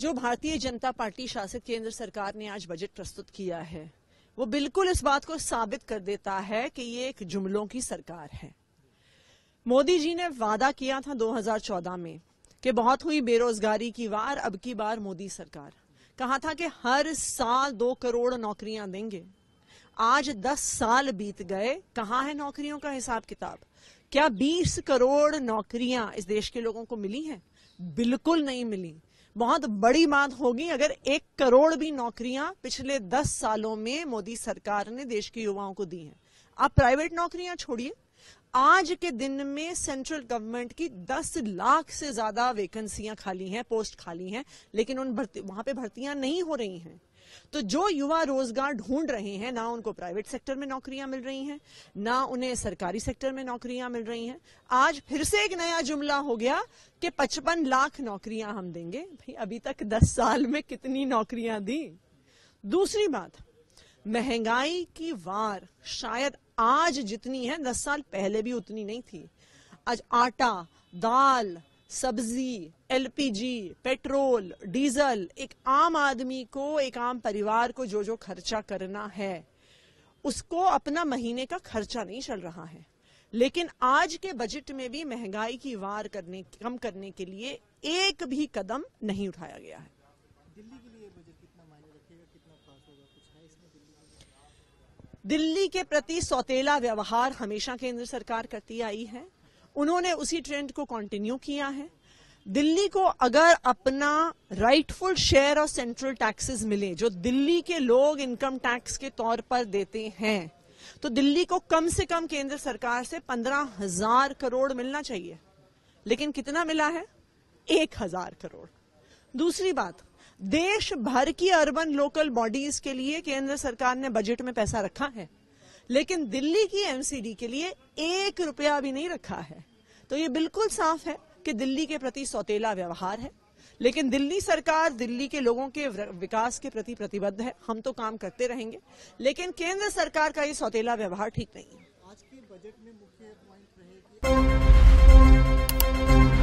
जो भारतीय जनता पार्टी शासित केंद्र सरकार ने आज बजट प्रस्तुत किया है वो बिल्कुल इस बात को साबित कर देता है कि ये एक जुमलों की सरकार है मोदी जी ने वादा किया था 2014 में कि बहुत हुई बेरोजगारी की वार अब की बार मोदी सरकार कहा था कि हर साल दो करोड़ नौकरियां देंगे आज दस साल बीत गए कहाँ है नौकरियों का हिसाब किताब क्या 20 करोड़ नौकरियां इस देश के लोगों को मिली हैं बिल्कुल नहीं मिली बहुत बड़ी बात होगी अगर एक करोड़ भी नौकरियां पिछले दस सालों में मोदी सरकार ने देश के युवाओं को दी हैं आप प्राइवेट नौकरियां छोड़िए आज के दिन में सेंट्रल गवर्नमेंट की 10 लाख से ज्यादा वैकेंसियां खाली हैं पोस्ट खाली हैं लेकिन उन भर्ती वहां पे भर्तियां नहीं हो रही हैं तो जो युवा रोजगार ढूंढ रहे हैं ना उनको प्राइवेट सेक्टर में नौकरियां मिल रही हैं ना उन्हें सरकारी सेक्टर में नौकरियां मिल रही हैं आज फिर से एक नया जुमला हो गया कि 55 लाख नौकरियां हम देंगे भाई अभी तक 10 साल में कितनी नौकरियां दी दूसरी बात महंगाई की वार शायद आज जितनी है दस साल पहले भी उतनी नहीं थी आज आटा दाल सब्जी एलपीजी पेट्रोल डीजल एक आम आदमी को एक आम परिवार को जो जो खर्चा करना है उसको अपना महीने का खर्चा नहीं चल रहा है लेकिन आज के बजट में भी महंगाई की वार करने कम करने के लिए एक भी कदम नहीं उठाया गया है दिल्ली के लिए दिल्ली के प्रति सौतेला व्यवहार हमेशा केंद्र सरकार करती आई है उन्होंने उसी ट्रेंड को कंटिन्यू किया है दिल्ली को अगर अपना rightful share of central taxes मिले जो दिल्ली के लोग इनकम टैक्स के तौर पर देते हैं तो दिल्ली को कम से कम केंद्र सरकार से पंद्रह हजार करोड़ मिलना चाहिए लेकिन कितना मिला है एक हजार करोड़ दूसरी बात देश भर की अर्बन लोकल बॉडीज के लिए केंद्र सरकार ने बजट में पैसा रखा है लेकिन दिल्ली की एमसीडी के लिए एक रुपया भी नहीं रखा है तो ये बिल्कुल साफ है कि दिल्ली के प्रति सौतेला व्यवहार है लेकिन दिल्ली सरकार दिल्ली के लोगों के विकास के प्रति प्रतिबद्ध है हम तो काम करते रहेंगे लेकिन केंद्र सरकार का ये सौतेला व्यवहार ठीक नहीं है आज के बजट में मुख्य पॉइंट